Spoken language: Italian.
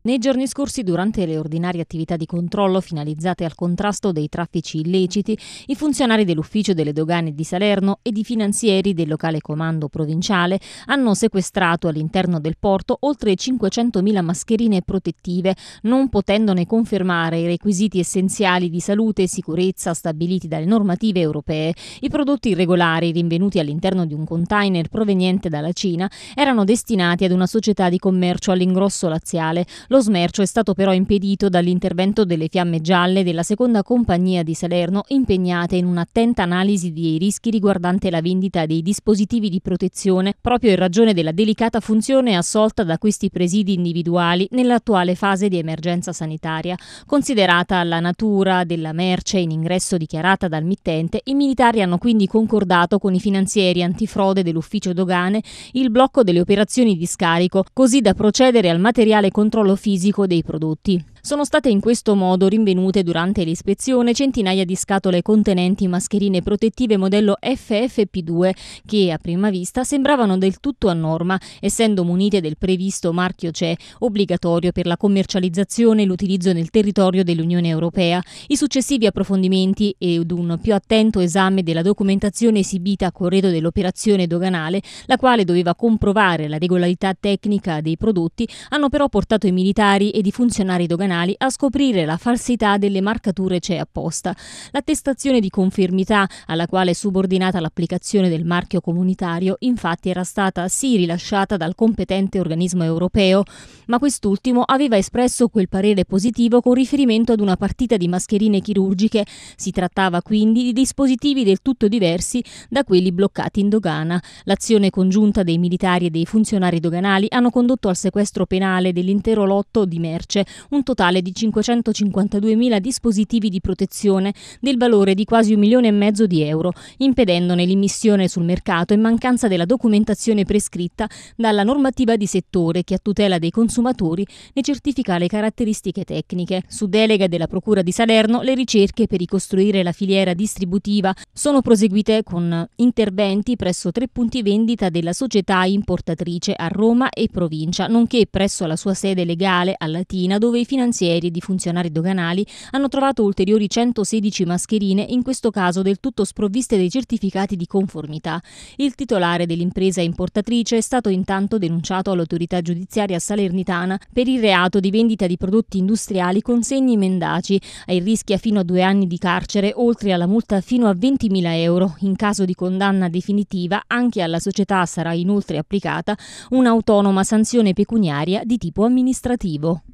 Nei giorni scorsi, durante le ordinarie attività di controllo finalizzate al contrasto dei traffici illeciti, i funzionari dell'Ufficio delle Dogane di Salerno ed i finanzieri del locale comando provinciale hanno sequestrato all'interno del porto oltre 500.000 mascherine protettive, non potendone confermare i requisiti essenziali di salute e sicurezza stabiliti dalle normative europee. I prodotti irregolari rinvenuti all'interno di un container proveniente dalla Cina erano destinati ad una società di commercio all'ingrosso laziale. Lo lo smercio è stato però impedito dall'intervento delle fiamme gialle della seconda compagnia di Salerno impegnate in un'attenta analisi dei rischi riguardante la vendita dei dispositivi di protezione proprio in ragione della delicata funzione assolta da questi presidi individuali nell'attuale fase di emergenza sanitaria. Considerata la natura della merce in ingresso dichiarata dal mittente, i militari hanno quindi concordato con i finanzieri antifrode dell'ufficio dogane il blocco delle operazioni di scarico così da procedere al materiale controllo fisico dei prodotti. Sono state in questo modo rinvenute durante l'ispezione centinaia di scatole contenenti mascherine protettive modello FFP2 che a prima vista sembravano del tutto a norma, essendo munite del previsto marchio CE obbligatorio per la commercializzazione e l'utilizzo nel territorio dell'Unione Europea. I successivi approfondimenti ed un più attento esame della documentazione esibita a corredo dell'operazione doganale, la quale doveva comprovare la regolarità tecnica dei prodotti, hanno però portato i militari militari e di funzionari doganali a scoprire la falsità delle marcature CE apposta. L'attestazione di confermità alla quale è subordinata l'applicazione del marchio comunitario, infatti era stata sì rilasciata dal competente organismo europeo, ma quest'ultimo aveva espresso quel parere positivo con riferimento ad una partita di mascherine chirurgiche. Si trattava quindi di dispositivi del tutto diversi da quelli bloccati in dogana. L'azione congiunta dei militari e dei funzionari doganali hanno condotto al sequestro penale dell'intero lotto 1.8 di merce, un totale di 552.000 dispositivi di protezione del valore di quasi un milione e mezzo di euro, impedendone l'immissione sul mercato in mancanza della documentazione prescritta dalla normativa di settore che a tutela dei consumatori ne certifica le caratteristiche tecniche. Su delega della Procura di Salerno le ricerche per ricostruire la filiera distributiva sono proseguite con interventi presso tre punti vendita della società importatrice a Roma e provincia, nonché presso la sua sede legale ministeriale a Latina dove i finanzieri ed i funzionari doganali hanno trovato ulteriori 116 mascherine, in questo caso del tutto sprovviste dei certificati di conformità. Il titolare dell'impresa importatrice è stato intanto denunciato all'autorità giudiziaria salernitana per il reato di vendita di prodotti industriali con segni mendaci, ai rischi a fino a due anni di carcere, oltre alla multa fino a 20.000 euro. In caso di condanna definitiva, anche alla società sarà inoltre applicata un'autonoma sanzione pecuniaria di tipo amministrativo qualitativo.